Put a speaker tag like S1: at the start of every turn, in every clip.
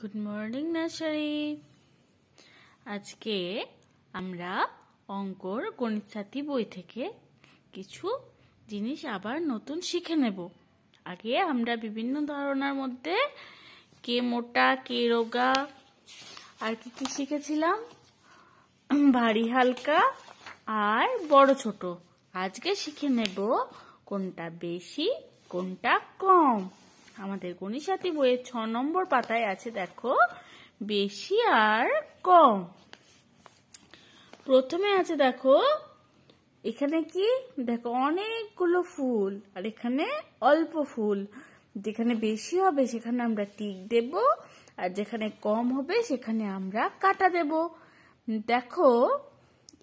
S1: good morning nursery আজকে আমরা অঙ্কর গণিত বই থেকে কিছু জিনিস আবার নতুন শিখে নেব আগে আমরা বিভিন্ন ধারণার মধ্যে কে মোটা কে রোগা আর কি কি শিখেছিলাম ভারী হালকা আর বড় ছোট আজকে শিখে নেব কোনটা বেশি কোনটা কম আমাদের গণিসাতি বইয়ের ছ নম্বর পাতায় আছে দেখো বেশি আর কম প্রথমে আছে দেখো এখানে কি দেখো অনেকগুলো ফুল আর এখানে অল্প ফুল যেখানে বেশি হবে সেখানে আমরা টিক দেব আর যেখানে কম হবে সেখানে আমরা কাটা দেব দেখো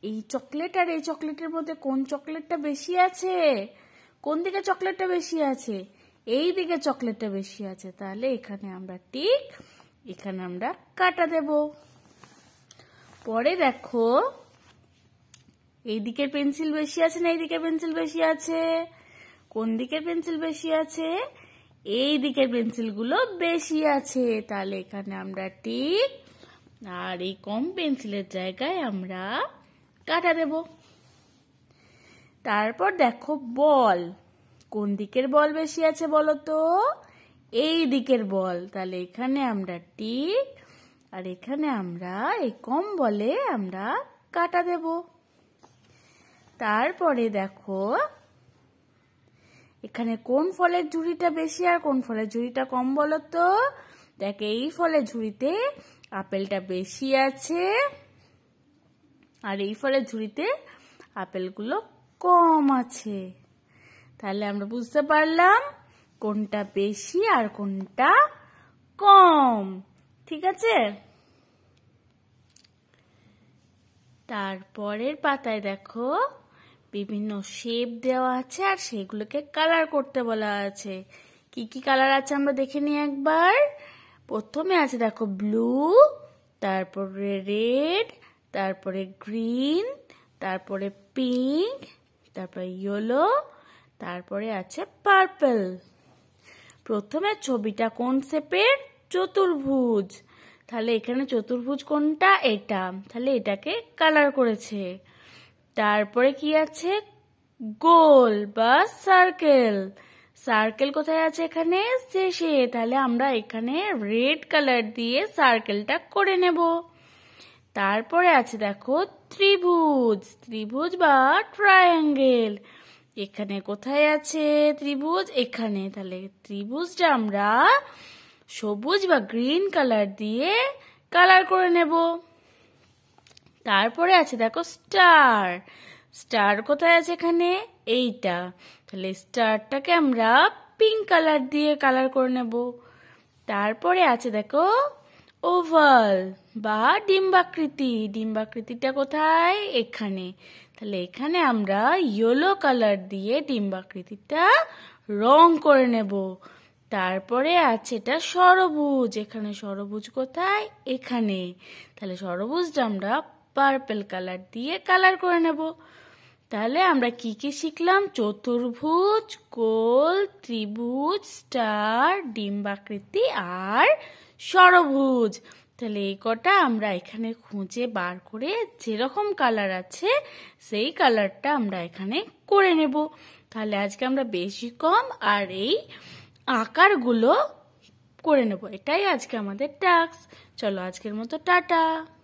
S1: এই চকলেট আর এই চকলেটের মধ্যে কোন চকলেটটা বেশি আছে কোন দিকে চকলেটটা বেশি আছে এই দিকে চকলেটটা বেশি আছে তাহলে এখানে আমরা টিক এখানে আমরা কাটা দেব পরে দেখো এই দিকের পেন্সিল বেশি আছে না এই দিকের পেন্সিল বেশি আছে কোন দিকের পেন্সিল বেশি আছে এই দিকের পেন্সিলগুলো বেশি আছে তাহলে এখানে আমরা টিক আর এই কম পেন্সিলের জায়গায় আমরা কাটা দেব তারপর দেখো বল কোন দিকের বল বেশি আছে বলো তো এই দিকের বল তাহলে এখানে আমরা টিক আর এখানে আমরা এই কম বলে আমরা কাটা দেব তারপরে দেখো এখানে কোন ফলের ঝুড়িটা বেশি আর কোন ফলের ঝুড়িটা কম বলো তো দেখ এই ফলের ঝুড়িতে আপেলটা বেশি আছে আর এই ফলের ঝুড়িতে আপেলগুলো কম আছে তাহলে আমরা বুঝতে পারলাম কোনটা বেশি আর কোনটা কম ঠিক আছে তারপরের পাতায় দেখো বিভিন্ন শেপ দেওয়া আছে আর সেগুলোকে কালার করতে বলা আছে কি কি কালার আছে আমরা দেখে নিই একবার প্রথমে আছে দেখো ব্লু তারপরে রেড তারপরে গ্রিন তারপরে পিঙ্ক তারপরে ইয়েলো তারপরে আছে পার্পল প্রথমে ছবিটা কোন সেপের চতুর্ভুজ তাহলে এখানে চতুর্ভুজ কোনটা এটা তাহলে এটাকে কালার করেছে তারপরে কি আছে গোল বা সার্কেল সার্কেল কোথায় আছে এখানে শেষে তাহলে আমরা এখানে রেড কালার দিয়ে সার্কেলটা করে নেব তারপরে আছে দেখো ত্রিভুজ ত্রিভুজ বা ট্রায়াঙ্গেল এখানে কোথায় আছে ত্রিভুজ এখানে তাহলে ত্রিভুজটা আমরা সবুজ বা গ্রিন কালার দিয়ে কালার করে নেব তারপরে আছে দেখো স্টার স্টার কোথায় আছে এখানে এইটা তাহলে স্টারটাকে আমরা পিঙ্ক কালার দিয়ে কালার করে নেব তারপরে আছে দেখো ওভাল বা ডিম্বাকৃতি ডিম্বাকৃতিটা কোথায় এখানে তাহলে এখানে আমরা ইয়েলো কালার দিয়ে ডিম্বাকৃতিটা রং করে নেব তারপরে আছে এটা সরবুজ এখানে সরবুজ কোথায় এখানে তাহলে সরবুজটা আমরা পার্পেল কালার দিয়ে কালার করে নেব তাহলে আমরা কি কি শিখলাম চতুর্ভুজ গোল ত্রিভুজ স্টার ডিম্বাকৃতি আর সরভুজ তাহলে এই কটা আমরা এখানে খুঁজে বার করে যেরকম কালার আছে সেই কালারটা আমরা এখানে করে নেব তাহলে আজকে আমরা বেশি কম আর এই আকারগুলো করে নেব এটাই আজকে আমাদের টাস্ক চলো আজকের মতো টাটা